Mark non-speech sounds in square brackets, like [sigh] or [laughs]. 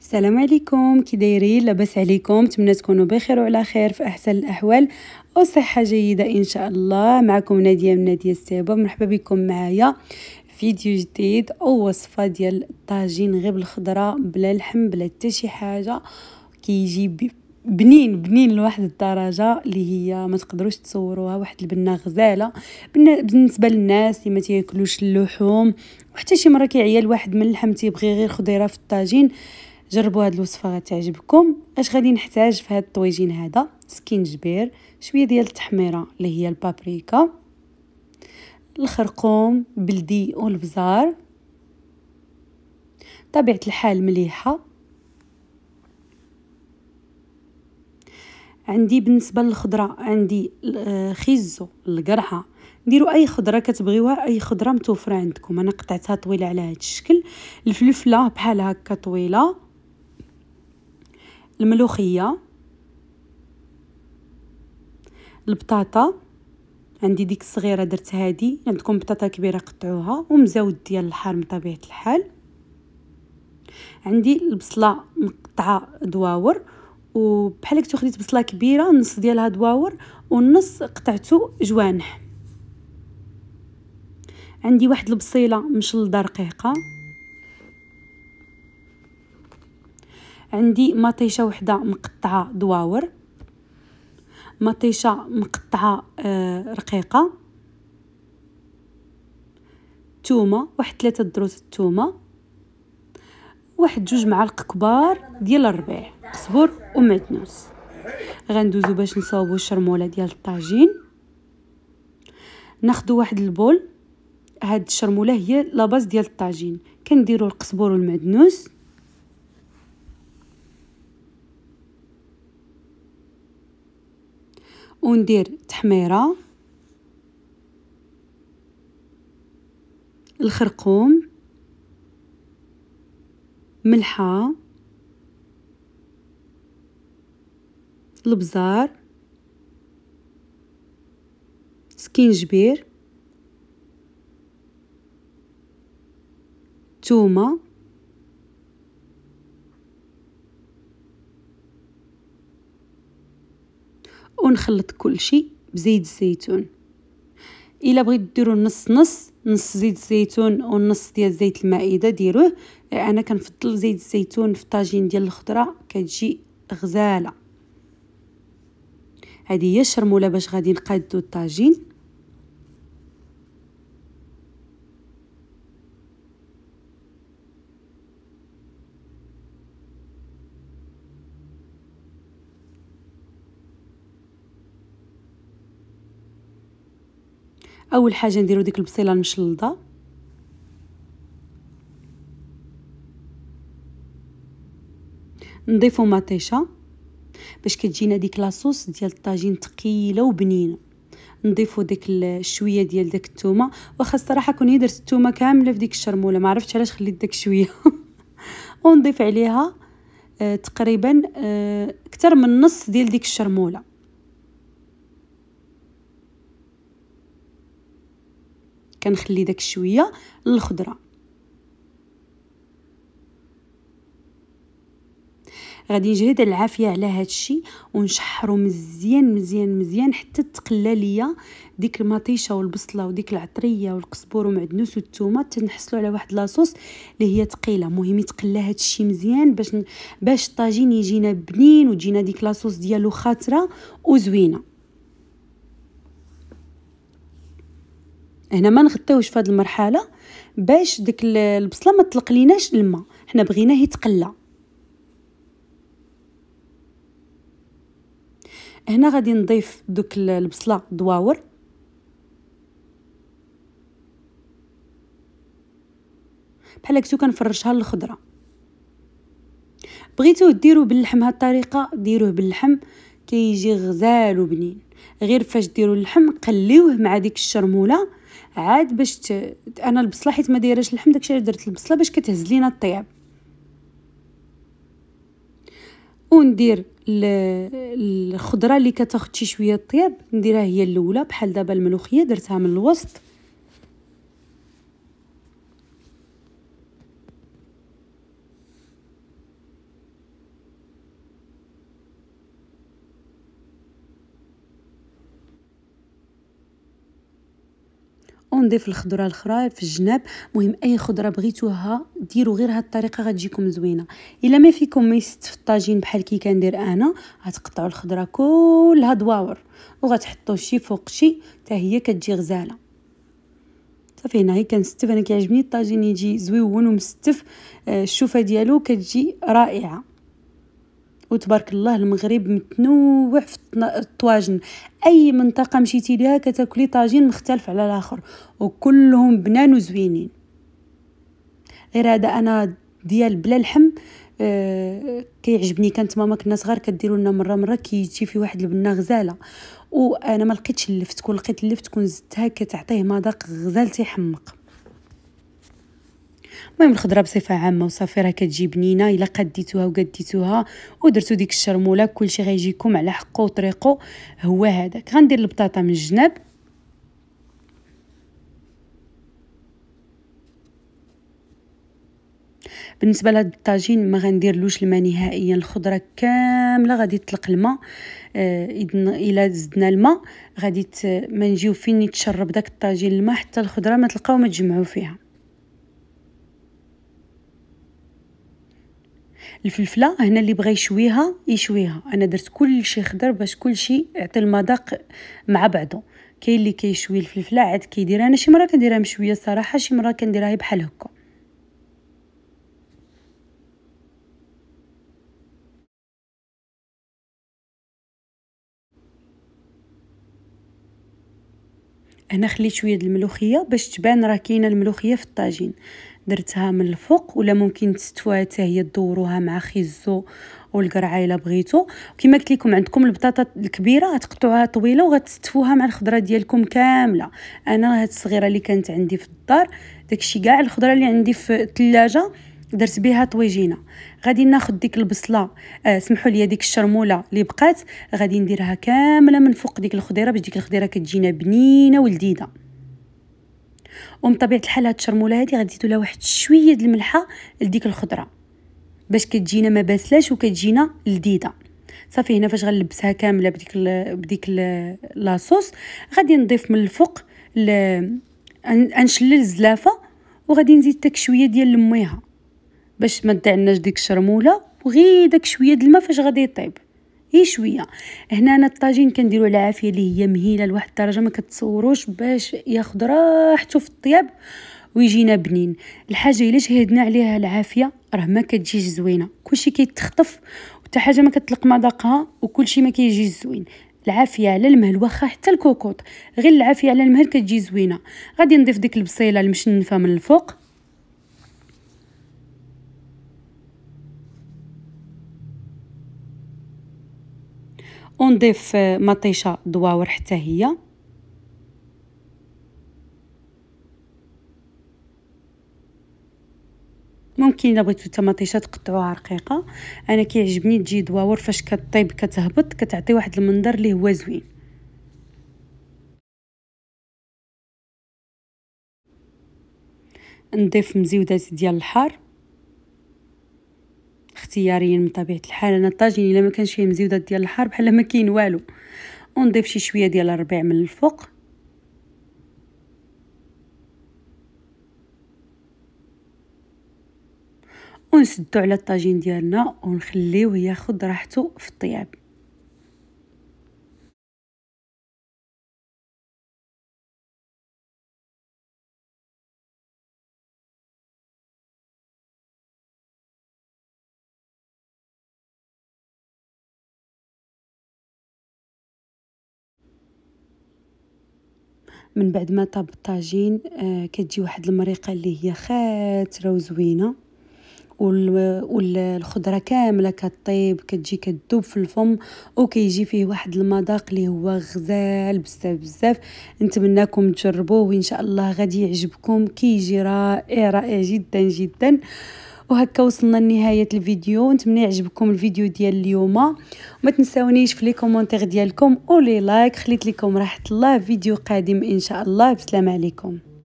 السلام عليكم كي دايرين لاباس عليكم نتمنى تكونوا بخير وعلى خير في احسن الاحوال وصحه جيده ان شاء الله معكم ناديه من ناديه السابه مرحبا بكم معايا فيديو جديد او وصفه ديال الطاجين غير بالخضره بلا لحم بلا حتى شي حاجه كيجي كي بنين بنين لواحد الدرجه اللي هي ما تقدروش تصوروها واحد البنه غزاله بالنسبه للناس اللي ما تياكلوش اللحوم وحتى شي مره كيعيا الواحد من اللحم تيبغي غير خضيره في الطاجين جربوا هاد الوصفه غتعجبكم اش غادي نحتاج في هاد الطويجين هذا سكينجبير شويه ديال التحميره اللي هي البابريكا الخرقوم بلدي والبزار طبيعه الحال مليحه عندي بالنسبه للخضره عندي آه، خيزو القرعه ديروا اي خضره كتبغيوها اي خضره متوفره عندكم انا قطعتها طويله على هذا الشكل الفلفله بحال هكا طويله الملوخية البطاطا عندي ديك الصغيره درت هادي عندكم بطاطا كبيره قطعوها ومزود ديال الحار من طبيعه الحال عندي البصله مقطعه دواور وبحال كنتو خديت بصله كبيره نص ديالها دواور والنص قطعتو جوانح عندي واحد البصيله مشلده رقيقه عندي مطيشه وحده مقطعه دواور مطيشه مقطعه آه، رقيقه تومه واحد ثلاثه دروس التومه واحد جوج معالق كبار ديال الربيع قزبر ومعدنوس غندوزو باش نصاوبو الشرموله ديال الطاجين ناخدو واحد البول هاد الشرموله هي لاباز ديال الطاجين كنديرو القزبر والمعدنوس وندير تحميرة الخرقوم ملحة البزار سكينجبير تومه ونخلط كلشي بزيت الزيتون الا بغيت ديروا نص نص نص زيت الزيتون ونص ديال زيت المائده ديروه انا كنفضل زيت الزيتون في الطاجين ديال الخضره كتجي غزاله هذه هي الشرموله باش غادي نقادو الطاجين اول حاجه نديرو ديك البصيله المشلضه نضيفو مطيشه باش كتجينا ديك لاصوص ديال الطاجين ثقيله وبنينه نضيفو ديك الشويه ديال داك الثومه واخا الصراحه كوني درت الثومه كامله في ديك الشرموله ما عرفتش علاش خليت داك شويه [laughs] ونضيف عليها آه، تقريبا آه، اكثر من نص ديال ديك الشرموله كنخلي داك شويه للخضره غادي نجهد العافيه على هذا الشيء ونشحرو مزيان مزيان مزيان حتى تقلى ليا ديك المطيشه والبصله وديك العطريه والقزبر ومعدنوس والثومه تنحصلوا على واحد لاصوص اللي هي ثقيله مهم يتقلى هذا الشيء مزيان باش باش الطاجين يجينا بنين وتجينا ديك لاصوص ديالو خاطره وزوينه هنا ما نغطيوش في هذه المرحله باش ديك البصله ما تطلق ليناش الماء حنا بغيناه يتقلى هنا غادي نضيف دوك البصله دواور بحال هكا كنفرشها للخضره بغيتوه ديروه باللحم هاد الطريقه ديروه باللحم كيجي كي غزال وبنين غير فاش ديروا اللحم قليوه مع ديك الشرموله عاد باش ت... انا البصله حيت ما دايراش اللحم داكشي علاش درت البصله باش كتهز لينا الطياب وندير الخضره اللي كتاخد شي شويه الطياب نديرها هي الاولى بحال دابا الملوخيه درتها من الوسط ونضيف الخضره الاخرى في الجناب مهم اي خضره بغيتوها ديروا غير هاد الطريقه غتجيكم زوينه الا ما فيكم ما يست في الطاجين بحال كي كندير انا غتقطعوا الخضره كلها دواور وغتحطوا شي فوق شي حتى هي كتجي غزاله صافي هنا هي كنستف انا كيعجبني الطاجين يجي زويون ومستف آه، الشوفه ديالو كتجي رائعه وتبارك الله المغرب متنوع في الطواجن اي منطقه مشيتي ليها كتاكلي طاجين مختلف على الاخر وكلهم بنان وزوينين غير هذا انا ديال بلا لحم أه كيعجبني كانت ماما كنا صغار كديروا لنا مره مره كيجي في واحد البنه غزاله وانا ما لقيتش اللفت كون لقيت اللفت كون زدتها كتعطيه مذاق غزال تيحمق المهم الخضره بصفه عامه وصافي راه كتجي بنينه الا قديتوها وقديتوها ودرتو ديك الشرموله كلشي غيجيكم على حقه وطريقه هو هذاك غندير البطاطا من الجناب بالنسبه لهاد الطاجين ما غنديرلوش الماء نهائيا الخضره كامله غادي تطلق الماء آه، الا زدنا الماء غادي ما نجيو فين يتشرب داك الطاجين الماء حتى الخضره ما تلقاو ما تجمعوا فيها الفلفله هنا اللي بغى يشويها يشويها انا درت كل شيء خضر باش كل شيء يعطي المذاق مع بعضه كاين اللي كيشوي الفلفله عاد كيديرها انا شي مره كنديرها مشويه الصراحه شي مره كنديرها بحال هكا هنا خليت شويه د الملوخيه باش تبان راه كاينه الملوخيه في الطاجين درتها من الفوق ولا ممكن تستوى حتى هي دوروها مع خيزو والقرعه الا بغيتو كما قلت لكم عندكم البطاطا الكبيره غتقطعوها طويله وغتستفوها مع الخضره ديالكم كامله انا هاد الصغيره اللي كانت عندي في الدار داكشي كاع الخضره اللي عندي في الثلاجه درت بها طويجينه غادي ناخد ديك البصله آه سمحوا لي ديك الشرموله اللي بقات غادي نديرها كامله من فوق ديك الخضيره باش ديك الخضيره كتجينا بنينه ولذيذه ومن طبيعه الحال هاد الشرموله هادي غنزيدو لها واحد شويه د الملحه لديك الخضره باش كتجينا ما باسلاش وكتجينا لذيذه صافي هنا فاش غنلبسها كامله بديك ال بديك لاصوص غادي نضيف من الفوق انشلل الزلافه وغادي نزيد داك شويه ديال الميها باش ما تضيعناش ديك الشرموله وغير داك شويه د الماء فاش غادي يطيب غير شويه هنا انا الطاجين كنديرو على عافيه اللي هي مهيله لواحد الدرجه ما كتصوروش باش ياخذ راحته في الطياب ويجينا بنين الحاجه الا شهدنا عليها العافيه راه ما كتجيش زوينه كلشي كيتخطف وحتى حاجه ما كتطلق مذاقها وكلشي ما كيجيش زوين العافيه على المهل واخا حتى الكوكوط غير العافيه على المهل كتجي زوينه غادي نضيف ديك البصيله المشنفه من الفوق ونضيف مطيشه دواور حتى هي ممكن الا بغيتو مطيشه تقطعوها رقيقه انا كيعجبني تجي دواور فاش كطيب كتهبط كتعطي واحد المنظر اللي هو زوين نضيف مزيودات ديال الحار اختياريين من طبيعه الحال انا الطاجين الا ما كانش فيه مزيودات ديال الحار بحال ما كاين والو ونضيف شي شويه ديال الربيع من الفوق ونسدو على الطاجين ديالنا ونخليه ياخذ راحته في الطياب من بعد ما طاب الطاجين آه، كتجي واحد المريقه اللي هي خاتره وزوينه والخضره كامله كطيب كتجي كتذوب في الفم وكيجي فيه واحد المذاق اللي هو غزال بزاف بزاف نتمناكم تجربوه وان شاء الله غادي يعجبكم كيجي رائع رائع جدا جدا وهكا وصلنا لنهايه الفيديو نتمنى يعجبكم الفيديو ديال اليوم وما تنساونيش في لي كومونتير ديالكم ولي لايك خليت لكم راحه الله فيديو قادم ان شاء الله بسلام عليكم